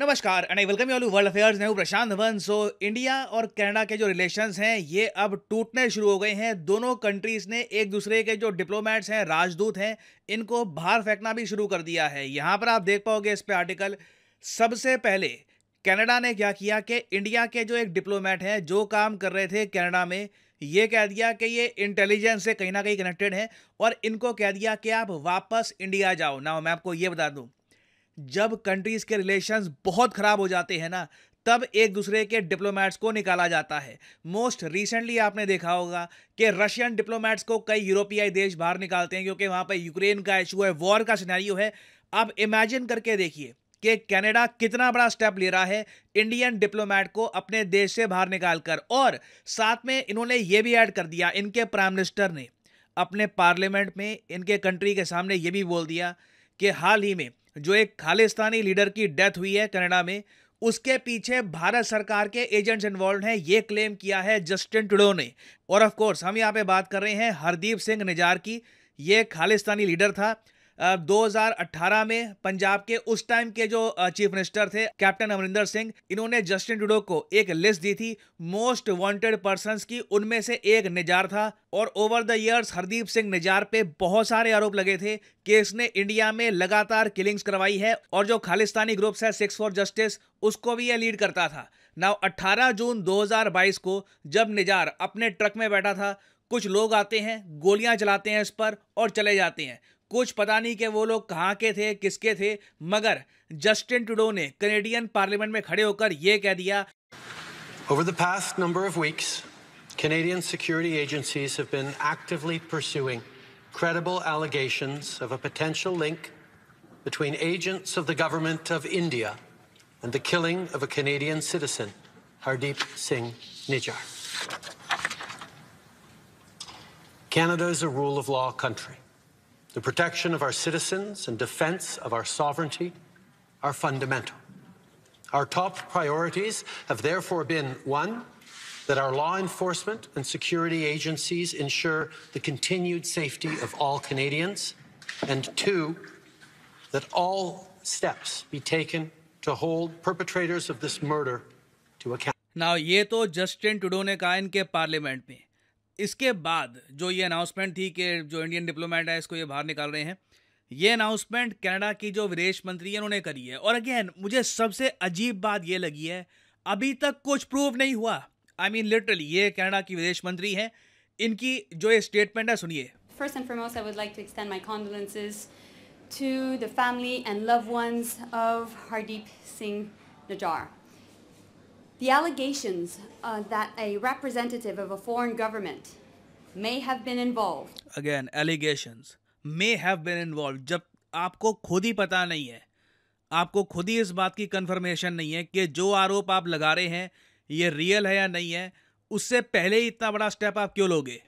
नमस्कार and I welcome you world affairs मैं Prashant Dhawan so India और कनाडा के जो रिलेशंस हैं ये अब टूटने शुरू हो गए हैं दोनों कंट्रीज ने एक दूसरे के जो डिप्लोमेट्स हैं राजदूत हैं इनको बाहर फेंकना भी शुरू कर दिया है यहाँ पर आप देख पाओगे इस पर आर्टिकल सबसे पहले कैनेडा ने क्या किया कि इंडिया के जो एक डिप्लोमेट हैं जो काम कर रहे थे कैनेडा में ये कह दिया कि ये इंटेलिजेंस से कहीं ना कहीं कनेक्टेड है और इनको कह दिया कि आप वापस इंडिया जाओ ना मैं आपको ये बता दूँ जब कंट्रीज़ के रिलेशंस बहुत ख़राब हो जाते हैं ना तब एक दूसरे के डिप्लोमेट्स को निकाला जाता है मोस्ट रिसेंटली आपने देखा होगा कि रशियन डिप्लोमेट्स को कई यूरोपियाई देश बाहर निकालते हैं क्योंकि वहाँ पर यूक्रेन का इशू है वॉर का सिनेरियो है आप इमेजिन करके देखिए कि कनाडा कितना बड़ा स्टेप ले रहा है इंडियन डिप्लोमेट को अपने देश से बाहर निकाल कर और साथ में इन्होंने ये भी ऐड कर दिया इनके प्राइम मिनिस्टर ने अपने पार्लियामेंट में इनके कंट्री के सामने ये भी बोल दिया कि हाल ही में जो एक खालिस्तानी लीडर की डेथ हुई है कनाडा में उसके पीछे भारत सरकार के एजेंट्स इन्वॉल्व हैं ये क्लेम किया है जस्टिन टुडो ने और ऑफ कोर्स हम यहाँ पे बात कर रहे हैं हरदीप सिंह निजार की ये खालिस्तानी लीडर था 2018 में पंजाब के उस टाइम के जो चीफ मिनिस्टर थे कैप्टन अमरिंदर सिंह इन्होंने जस्टिन टूडो को एक लिस्ट दी थी मोस्ट वांटेड पर्सन की उनमें से एक निजार था और over the years Hardeep Singh Nijjar पे बहुत सारे आरोप लगे थे कि इसने इंडिया में लगातार किलिंग्स करवाई है और जो खालिस्तानी ग्रुप्स है सिक्स फॉर जस्टिस उसको भी यह लीड करता था नाउ 18 जून 2022 को जब निजार अपने ट्रक में बैठा था कुछ लोग आते हैं गोलियां चलाते हैं इस पर और चले जाते हैं कुछ पता नहीं कि वो लोग कहाँ के थे किसके थे मगर जस्टिन टूडो ने कनेडियन पार्लियामेंट में खड़े होकर ये कह दिया Over the past number of weeks, Canadian security agencies have been actively pursuing credible allegations of a potential link between agents of the government of India and the killing of a Canadian citizen, Hardeep Singh Nijjar. Canada is a rule of law country. the protection of our citizens and defense of our sovereignty are fundamental. Our top priorities have therefore been one, that our law enforcement and security agencies ensure the continued safety of all Canadians, and two, that all steps be taken to hold perpetrators of this murder to account. Now, ये तो Justin टुडो ने कहा इनके इसके बाद जो ये अनाउंसमेंट थी कि जो इंडियन डिप्लोमेट है इसको ये बाहर निकाल रहे हैं ये अनाउंसमेंट कनाडा की जो विदेश मंत्री है उन्होंने करी है और अगेन मुझे सबसे अजीब बात ये लगी है अभी तक कुछ प्रूव नहीं हुआ आई मीन लिटरली ये कनाडा की विदेश मंत्री हैं इनकी जो ये स्टेटमेंट है सुनिए first and to the family and loved ones of Hardeep Singh Najjar. The allegations uh, that a representative of a foreign government may have been involved. Again, allegations may have been involved. जब आपको खुद ही पता नहीं है आपको खुद ही इस बात की कंफर्मेशन नहीं है कि जो आरोप आप लगा रहे हैं ये रियल है या नहीं है उससे पहले ही इतना बड़ा स्टेप आप क्यों लोगे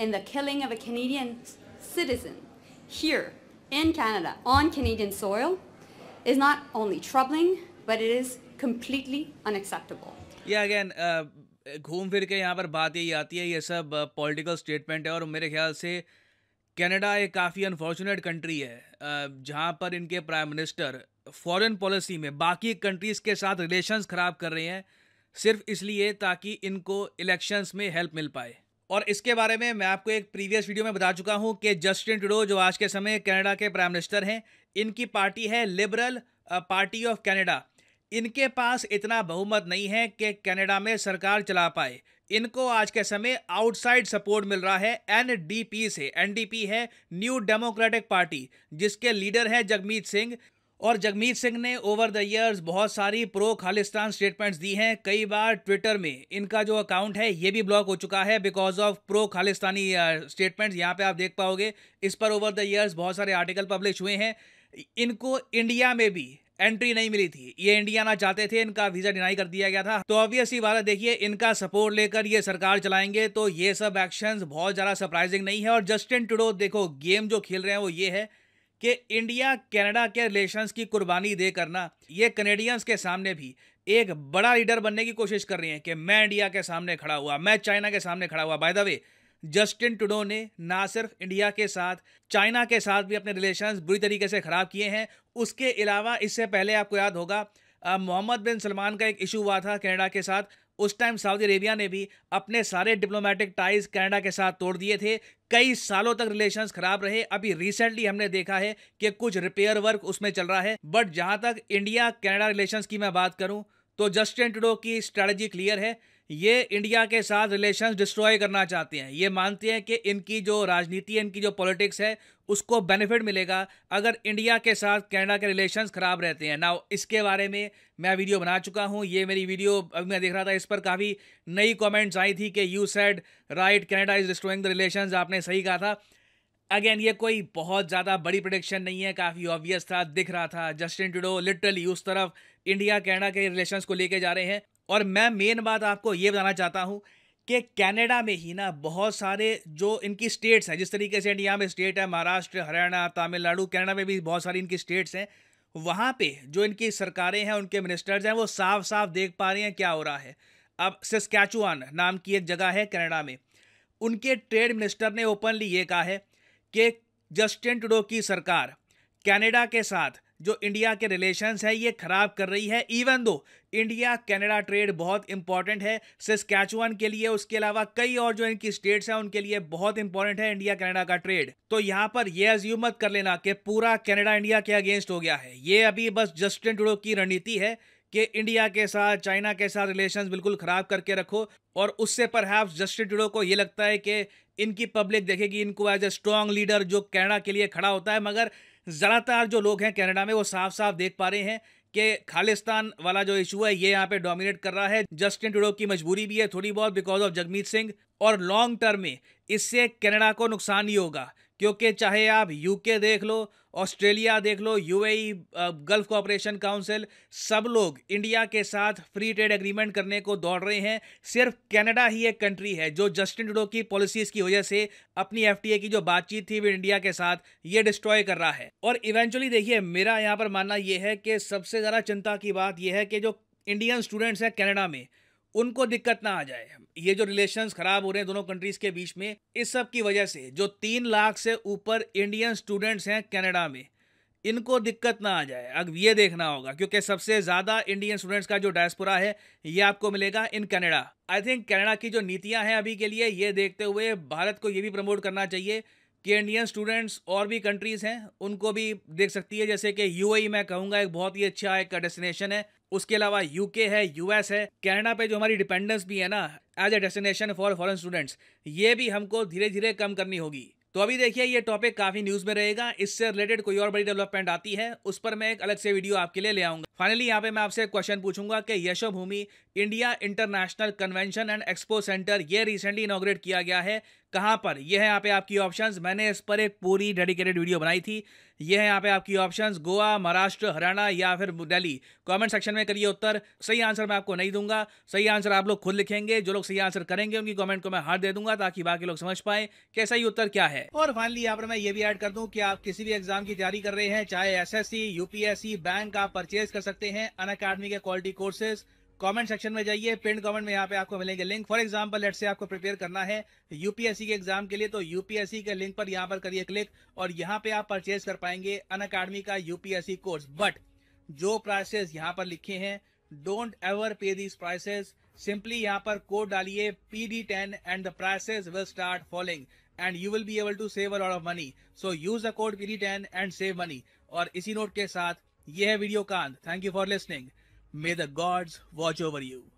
in the killing of a Canadian citizen here in Canada on Canadian soil is not only troubling but it is completely unacceptable. Yeah, again, uh, घूम फिर के यहाँ पर बात यही आती है ये सब पॉलिटिकल uh, स्टेटमेंट है और मेरे ख्याल से कनाडा एक काफ़ी अनफॉर्चुनेट कंट्री है uh, जहाँ पर इनके प्राइम मिनिस्टर फॉरेन पॉलिसी में बाकी कंट्रीज़ के साथ रिलेशंस ख़राब कर रहे हैं सिर्फ इसलिए ताकि इनको इलेक्शंस में हेल्प मिल पाए और इसके बारे में मैं आपको एक प्रीवियस वीडियो में बता चुका हूँ कि जस्टिन ट्रूडो जो आज के समय कनाडा के प्राइम मिनिस्टर हैं इनकी पार्टी है लिबरल पार्टी ऑफ कनाडा इनके पास इतना बहुमत नहीं है कि कनाडा में सरकार चला पाए इनको आज के समय आउटसाइड सपोर्ट मिल रहा है एनडीपी से एनडीपी है न्यू डेमोक्रेटिक पार्टी जिसके लीडर हैं जगमीत सिंह और जगमीत सिंह ने ओवर द ईयर्स बहुत सारी प्रो खालिस्तान स्टेटमेंट्स दी हैं कई बार ट्विटर में इनका जो अकाउंट है ये भी ब्लॉक हो चुका है because of pro Khalistani statements यहाँ पे आप देख पाओगे इस पर ओवर द ईयर्स बहुत सारे आर्टिकल पब्लिश हुए हैं इनको इंडिया में भी एंट्री नहीं मिली थी ये इंडिया ना चाहते थे इनका वीजा डिनाई कर दिया गया था तो ऑब्वियसली बात देखिए इनका सपोर्ट लेकर ये सरकार चलाएंगे तो ये सब एक्शन बहुत ज्यादा सरप्राइजिंग नहीं है और जस्टिन टुडो देखो गेम जो खेल रहे हैं वो ये है कि इंडिया कनाडा के रिलेशंस की कुर्बानी दे करना ये कनेडियंस के सामने भी एक बड़ा लीडर बनने की कोशिश कर रही है कि मैं इंडिया के सामने खड़ा हुआ मैं चाइना के सामने खड़ा हुआ बाय द वे जस्टिन टुडो ने ना सिर्फ इंडिया के साथ चाइना के साथ भी अपने रिलेशंस बुरी तरीके से ख़राब किए हैं उसके अलावा इससे पहले आपको याद होगा मोहम्मद बिन सलमान का एक इशू हुआ था कनाडा के साथ उस टाइम सऊदी अरेबिया ने भी अपने सारे डिप्लोमेटिक टाइज कनाडा के साथ तोड़ दिए थे कई सालों तक रिलेशंस खराब रहे अभी रिसेंटली हमने देखा है कि कुछ रिपेयर वर्क उसमें चल रहा है बट जहां तक इंडिया कनाडा रिलेशंस की मैं बात करूं तो जस्टिन टूडो की स्ट्रेटजी क्लियर है ये इंडिया के साथ रिलेशन डिस्ट्रॉय करना चाहते हैं ये मानते हैं कि इनकी जो राजनीति है इनकी जो पॉलिटिक्स है उसको बेनिफिट मिलेगा अगर इंडिया के साथ कनाडा के रिलेशंस ख़राब रहते हैं ना इसके बारे में मैं वीडियो बना चुका हूँ ये मेरी वीडियो अभी मैं देख रहा था इस पर काफ़ी नई कमेंट्स आई थी कि you said right Canada is destroying the relation आपने सही कहा था अगेन ये कोई बहुत ज़्यादा बड़ी प्रोडिक्शन नहीं है काफ़ी ऑब्वियस था दिख रहा था जस्टिन टूडो लिटरली उस तरफ इंडिया कनाडा के रिलेशंस को लेके जा रहे हैं और मैं मेन बात आपको ये बताना चाहता हूँ कि कनाडा में ही ना बहुत सारे जो इनकी स्टेट्स हैं जिस तरीके से इंडिया में स्टेट है महाराष्ट्र हरियाणा तमिलनाडु कनाडा में भी बहुत सारी इनकी स्टेट्स हैं वहाँ पे जो इनकी सरकारें हैं उनके मिनिस्टर्स हैं वो साफ साफ देख पा रहे हैं क्या हो रहा है अब सिस्कैचुआन नाम की एक जगह है कनाडा में उनके ट्रेड मिनिस्टर ने ओपनली ये कहा है कि जस्टिन टूडो की सरकार कनाडा के साथ जो इंडिया के रिलेशंस है ये ख़राब कर रही है even though India Canada trade बहुत इंपॉर्टेंट है सिस्कैचुअन के लिए उसके अलावा कई और जो इनकी स्टेट्स हैं उनके लिए बहुत इंपॉर्टेंट है इंडिया कनाडा का ट्रेड तो यहां पर यह अज्यूम मत कर लेना कि पूरा कनाडा इंडिया के अगेंस्ट हो गया है ये अभी बस जस्टिन टूडो की रणनीति है कि इंडिया के साथ चाइना के साथ रिलेशंस बिल्कुल ख़राब करके रखो और उससे पर जस्टिन टूडो को ये लगता है कि इनकी पब्लिक देखेगी इनको एज ए स्ट्रॉन्ग लीडर जो कनाडा के लिए खड़ा होता है मगर ज़्यादातर जो लोग हैं कनाडा में वो साफ साफ देख पा रहे हैं कि खालिस्तान वाला जो इशू है ये यहाँ पे डोमिनेट कर रहा है जस्टिन टूडो की मजबूरी भी है थोड़ी बहुत बिकॉज ऑफ जगमीत सिंह और लॉन्ग टर्म में इससे कनाडा को नुकसान ही होगा क्योंकि चाहे आप यूके देख लो ऑस्ट्रेलिया देख लो यूएई गल्फ कॉपरेशन काउंसिल सब लोग इंडिया के साथ फ्री ट्रेड एग्रीमेंट करने को दौड़ रहे हैं सिर्फ कनाडा ही एक कंट्री है जो जस्टिन टूडो की पॉलिसीज की वजह से अपनी एफटीए की जो बातचीत थी वे इंडिया के साथ ये डिस्ट्रॉय कर रहा है और इवेंचुअली देखिए मेरा यहाँ पर मानना यह है कि सबसे ज़्यादा चिंता की बात यह है कि जो इंडियन स्टूडेंट्स हैं कैनेडा में उनको दिक्कत ना आ जाए ये जो रिलेशन खराब हो रहे हैं दोनों कंट्रीज के बीच में इस सब की वजह से जो तीन लाख से ऊपर इंडियन स्टूडेंट्स हैं कनाडा में इनको दिक्कत ना आ जाए अब ये देखना होगा क्योंकि सबसे ज़्यादा इंडियन स्टूडेंट्स का जो डायस्पोरा है ये आपको मिलेगा in Canada I think Canada की जो नीतियां हैं अभी के लिए ये देखते हुए भारत को ये भी प्रमोट करना चाहिए कि इंडियन स्टूडेंट्स और भी कंट्रीज़ हैं उनको भी देख सकती है जैसे कि यू e मैं कहूँगा एक बहुत ही अच्छा एक डेस्टिनेशन है उसके अलावा यूके है यूएस है कनाडा पे जो हमारी डिपेंडेंस भी है ना as a destination for foreign students ये भी हमको धीरे धीरे कम करनी होगी तो अभी देखिए ये टॉपिक काफ़ी न्यूज़ में रहेगा इससे रिलेटेड कोई और बड़ी डेवलपमेंट आती है उस पर मैं एक अलग से वीडियो आपके लिए ले आऊंगा फाइनली यहाँ पे मैं आपसे क्वेश्चन पूछूंगा कि Yashobhoomi India International Convention and Expo Centre ये रिसेंटली इनोग्रेट किया गया है कहाँ पर यह है यहाँ पे आपकी ऑप्शंस मैंने इस पर एक पूरी डेडिकेटेड वीडियो बनाई थी यह है यहाँ पे आपकी ऑप्शंस गोवा महाराष्ट्र हरियाणा या फिर दिल्ली कमेंट सेक्शन में करिए उत्तर सही आंसर मैं आपको नहीं दूंगा सही आंसर आप लोग खुद लिखेंगे जो लोग सही आंसर करेंगे उनकी कमेंट को मैं हार दे दूंगा ताकि बाकी लोग समझ पाए कि सही उत्तर क्या है और फाइनली यहाँ पर मैं ये भी ऐड कर दूँ कि आप किसी भी एग्जाम की तैयारी कर रहे हैं चाहे एस यूपीएससी बैंक आप परचेज कर सकते हैं अन के क्वालिटी कोर्सेज कमेंट सेक्शन में जाइए पिन कमेंट में यहाँ पे आपको मिलेंगे लिंक फॉर एग्जांपल लेट से आपको प्रिपेयर करना है यूपीएससी के एग्जाम के लिए तो यूपीएससी के लिंक पर यहाँ पर करिए क्लिक और यहाँ पे आप परचेज कर पाएंगे अन अकाडमी का यूपीएससी कोर्स बट जो प्राइसेस यहाँ पर लिखे हैं don't ever pay these prices simply यहाँ पर कोड डालिए P D ten and the prices will start following and you will be able to save a of money so use the code P D ten and save money और इसी note के साथ यह है video कांत thank you for listening May the gods watch over you.